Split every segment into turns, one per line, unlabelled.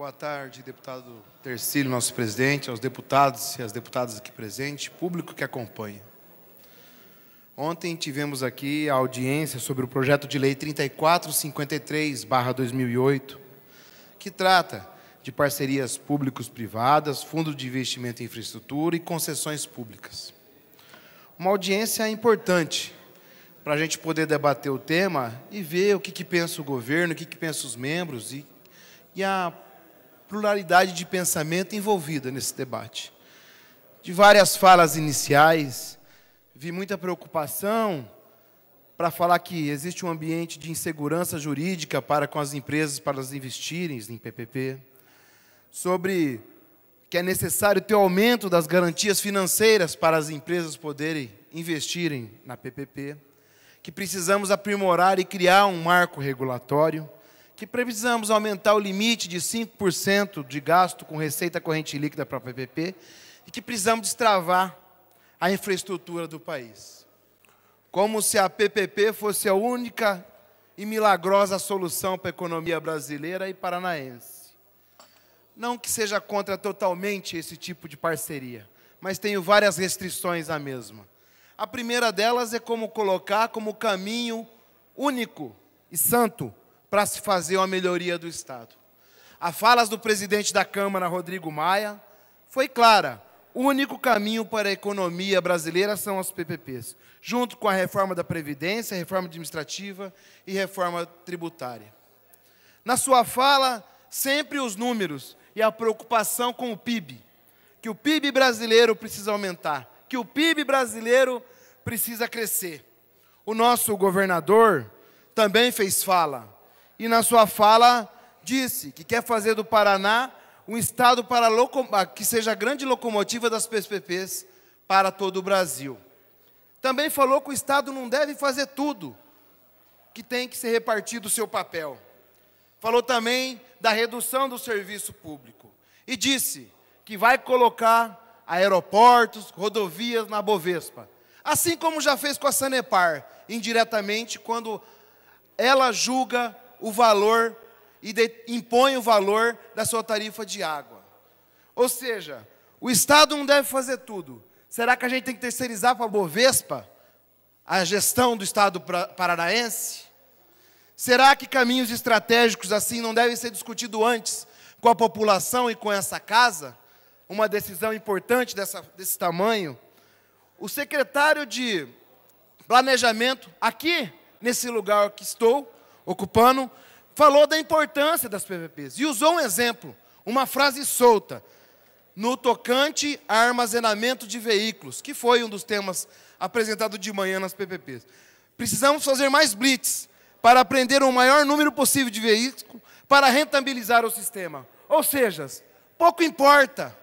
Boa tarde, deputado Tercílio, nosso presidente, aos deputados e às deputadas aqui presentes, público que acompanha. Ontem tivemos aqui a audiência sobre o projeto de lei 3453/2008, que trata de parcerias públicos-privadas, fundo de investimento em infraestrutura e concessões públicas. Uma audiência importante para a gente poder debater o tema e ver o que, que pensa o governo, o que, que pensa os membros e, e a pluralidade de pensamento envolvida nesse debate. De várias falas iniciais, vi muita preocupação para falar que existe um ambiente de insegurança jurídica para com as empresas para elas investirem em PPP, sobre que é necessário ter o aumento das garantias financeiras para as empresas poderem investirem na PPP, que precisamos aprimorar e criar um marco regulatório, que precisamos aumentar o limite de 5% de gasto com receita corrente líquida para a PPP e que precisamos destravar a infraestrutura do país. Como se a PPP fosse a única e milagrosa solução para a economia brasileira e paranaense. Não que seja contra totalmente esse tipo de parceria, mas tenho várias restrições à mesma. A primeira delas é como colocar como caminho único e santo para se fazer uma melhoria do Estado. A fala do presidente da Câmara, Rodrigo Maia, foi clara. O único caminho para a economia brasileira são as PPPs, junto com a reforma da Previdência, reforma administrativa e reforma tributária. Na sua fala, sempre os números e a preocupação com o PIB, que o PIB brasileiro precisa aumentar, que o PIB brasileiro precisa crescer. O nosso governador também fez fala e, na sua fala, disse que quer fazer do Paraná um estado para ah, que seja a grande locomotiva das PPPs para todo o Brasil. Também falou que o Estado não deve fazer tudo, que tem que ser repartido o seu papel. Falou também da redução do serviço público e disse que vai colocar aeroportos, rodovias na Bovespa, assim como já fez com a Sanepar, indiretamente, quando ela julga o valor e de, impõe o valor da sua tarifa de água. Ou seja, o Estado não deve fazer tudo. Será que a gente tem que terceirizar para a Bovespa a gestão do Estado paranaense? Será que caminhos estratégicos assim não devem ser discutidos antes com a população e com essa casa? Uma decisão importante dessa, desse tamanho. O secretário de Planejamento, aqui nesse lugar que estou, ocupando, falou da importância das PVPs e usou um exemplo, uma frase solta, no tocante a armazenamento de veículos, que foi um dos temas apresentado de manhã nas PPPs. Precisamos fazer mais blitz para aprender o maior número possível de veículos para rentabilizar o sistema. Ou seja, pouco importa,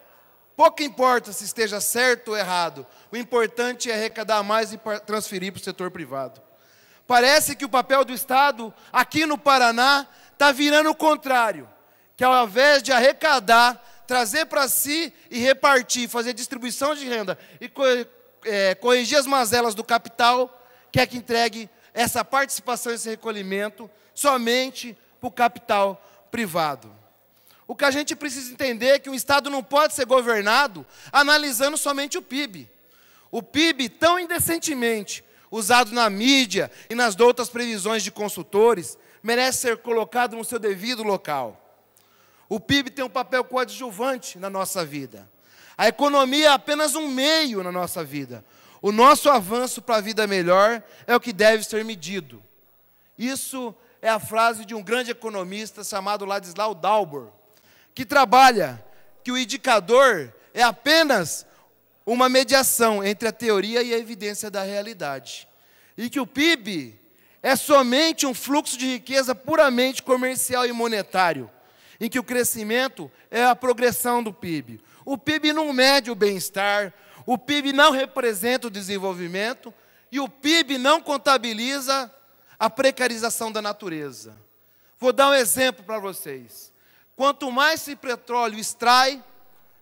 pouco importa se esteja certo ou errado, o importante é arrecadar mais e transferir para o setor privado. Parece que o papel do Estado aqui no Paraná está virando o contrário, que ao invés de arrecadar, trazer para si e repartir, fazer distribuição de renda e co é, corrigir as mazelas do capital, quer que entregue essa participação, esse recolhimento somente para o capital privado. O que a gente precisa entender é que o Estado não pode ser governado analisando somente o PIB. O PIB, tão indecentemente usado na mídia e nas outras previsões de consultores, merece ser colocado no seu devido local. O PIB tem um papel coadjuvante na nossa vida. A economia é apenas um meio na nossa vida. O nosso avanço para a vida melhor é o que deve ser medido. Isso é a frase de um grande economista chamado Ladislau Dalbor, que trabalha que o indicador é apenas uma mediação entre a teoria e a evidência da realidade. E que o PIB é somente um fluxo de riqueza puramente comercial e monetário, em que o crescimento é a progressão do PIB. O PIB não mede o bem-estar, o PIB não representa o desenvolvimento e o PIB não contabiliza a precarização da natureza. Vou dar um exemplo para vocês. Quanto mais se petróleo extrai,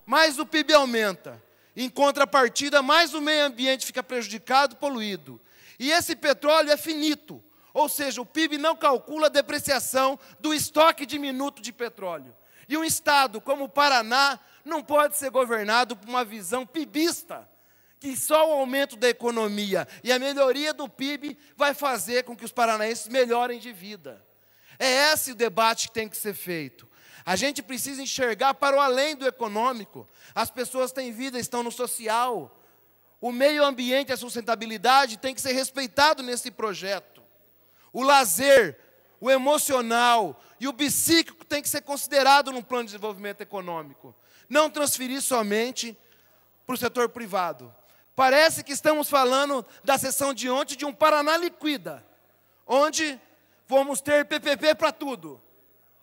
mais o PIB aumenta. Em contrapartida, mais o meio ambiente fica prejudicado, poluído. E esse petróleo é finito, ou seja, o PIB não calcula a depreciação do estoque diminuto de petróleo. E um estado como o Paraná não pode ser governado por uma visão pibista, que só o aumento da economia e a melhoria do PIB vai fazer com que os paranaenses melhorem de vida. É esse o debate que tem que ser feito. A gente precisa enxergar para o além do econômico. As pessoas têm vida, estão no social. O meio ambiente, a sustentabilidade tem que ser respeitado nesse projeto. O lazer, o emocional e o psíquico tem que ser considerado no plano de desenvolvimento econômico. Não transferir somente para o setor privado. Parece que estamos falando da sessão de ontem de um Paraná liquida, onde vamos ter PPP para tudo.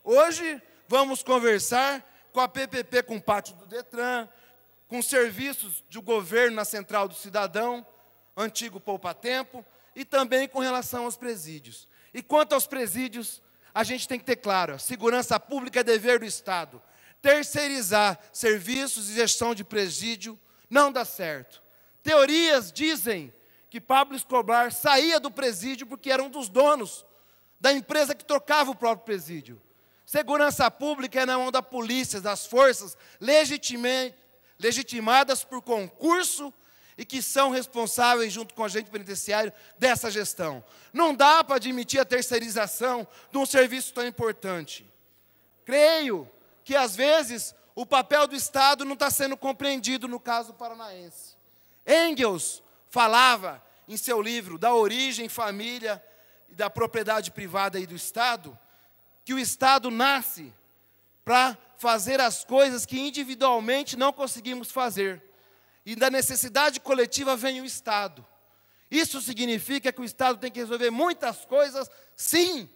Hoje Vamos conversar com a PPP, com o pátio do Detran, com serviços do governo na Central do Cidadão, antigo Poupa Tempo, e também com relação aos presídios. E quanto aos presídios, a gente tem que ter claro, a segurança pública é dever do Estado. Terceirizar serviços e gestão de presídio não dá certo. Teorias dizem que Pablo Escobar saía do presídio porque era um dos donos da empresa que tocava o próprio presídio. Segurança pública é na mão da polícia, das forças legitimadas por concurso e que são responsáveis, junto com o agente penitenciário, dessa gestão. Não dá para admitir a terceirização de um serviço tão importante. Creio que, às vezes, o papel do Estado não está sendo compreendido no caso paranaense. Engels falava em seu livro da origem, família e da propriedade privada e do Estado, que o Estado nasce para fazer as coisas que individualmente não conseguimos fazer. E da necessidade coletiva vem o Estado. Isso significa que o Estado tem que resolver muitas coisas, sim,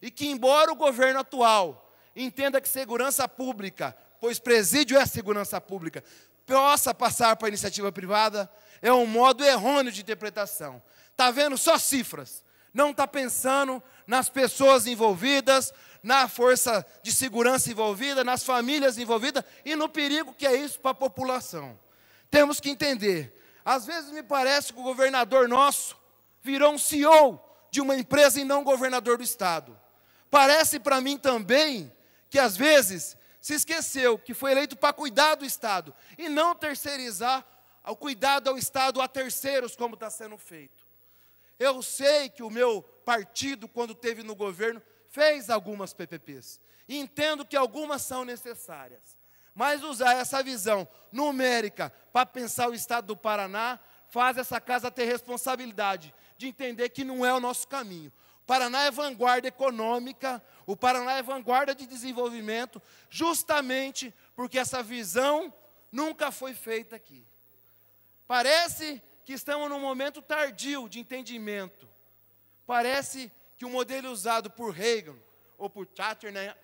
e que, embora o governo atual entenda que segurança pública, pois presídio é segurança pública, possa passar para a iniciativa privada, é um modo errôneo de interpretação. Está vendo só cifras, não está pensando nas pessoas envolvidas, na força de segurança envolvida, nas famílias envolvidas e no perigo que é isso para a população. Temos que entender. Às vezes me parece que o governador nosso virou um CEO de uma empresa e não governador do estado. Parece para mim também que às vezes se esqueceu que foi eleito para cuidar do estado e não terceirizar o cuidado ao estado a terceiros como está sendo feito. Eu sei que o meu partido, quando teve no governo, fez algumas PPPs. Entendo que algumas são necessárias. Mas usar essa visão numérica para pensar o estado do Paraná faz essa casa ter responsabilidade de entender que não é o nosso caminho. O Paraná é vanguarda econômica, o Paraná é vanguarda de desenvolvimento, justamente porque essa visão nunca foi feita aqui. Parece que estamos num momento tardio de entendimento. Parece que o modelo usado por Reagan ou por Thatcher está né,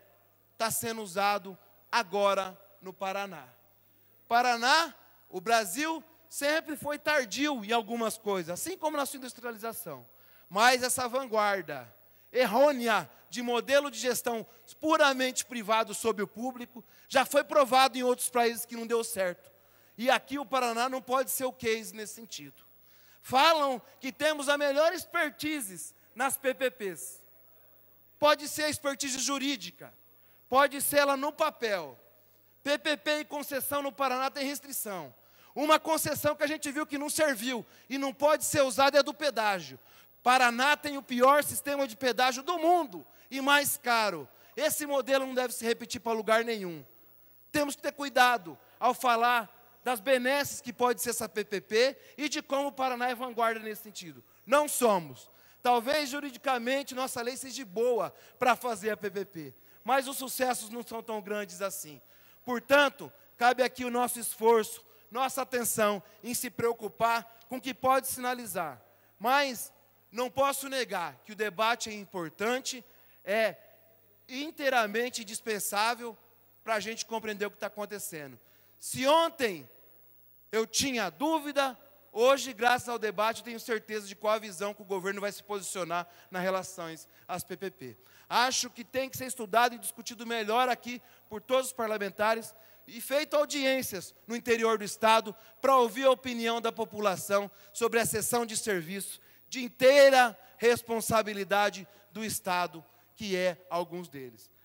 tá sendo usado agora no Paraná. Paraná, o Brasil sempre foi tardio em algumas coisas, assim como na sua industrialização. Mas essa vanguarda errônea de modelo de gestão puramente privado sobre o público já foi provado em outros países que não deu certo. E aqui o Paraná não pode ser o case nesse sentido. Falam que temos a melhor expertise nas PPPs. Pode ser a expertise jurídica, pode ser ela no papel. PPP e concessão no Paraná tem restrição. Uma concessão que a gente viu que não serviu e não pode ser usada é do pedágio. Paraná tem o pior sistema de pedágio do mundo e mais caro. Esse modelo não deve se repetir para lugar nenhum. Temos que ter cuidado ao falar das benesses que pode ser essa PPP e de como o Paraná é vanguarda nesse sentido. Não somos. Talvez juridicamente nossa lei seja boa para fazer a PPP, mas os sucessos não são tão grandes assim. Portanto, cabe aqui o nosso esforço, nossa atenção em se preocupar com o que pode sinalizar. Mas não posso negar que o debate é importante, é inteiramente indispensável para a gente compreender o que está acontecendo. Se ontem eu tinha dúvida, hoje, graças ao debate, eu tenho certeza de qual a visão que o governo vai se posicionar nas relações às PPP. Acho que tem que ser estudado e discutido melhor aqui por todos os parlamentares e feito audiências no interior do Estado para ouvir a opinião da população sobre a cessão de serviço de inteira responsabilidade do Estado, que é alguns deles.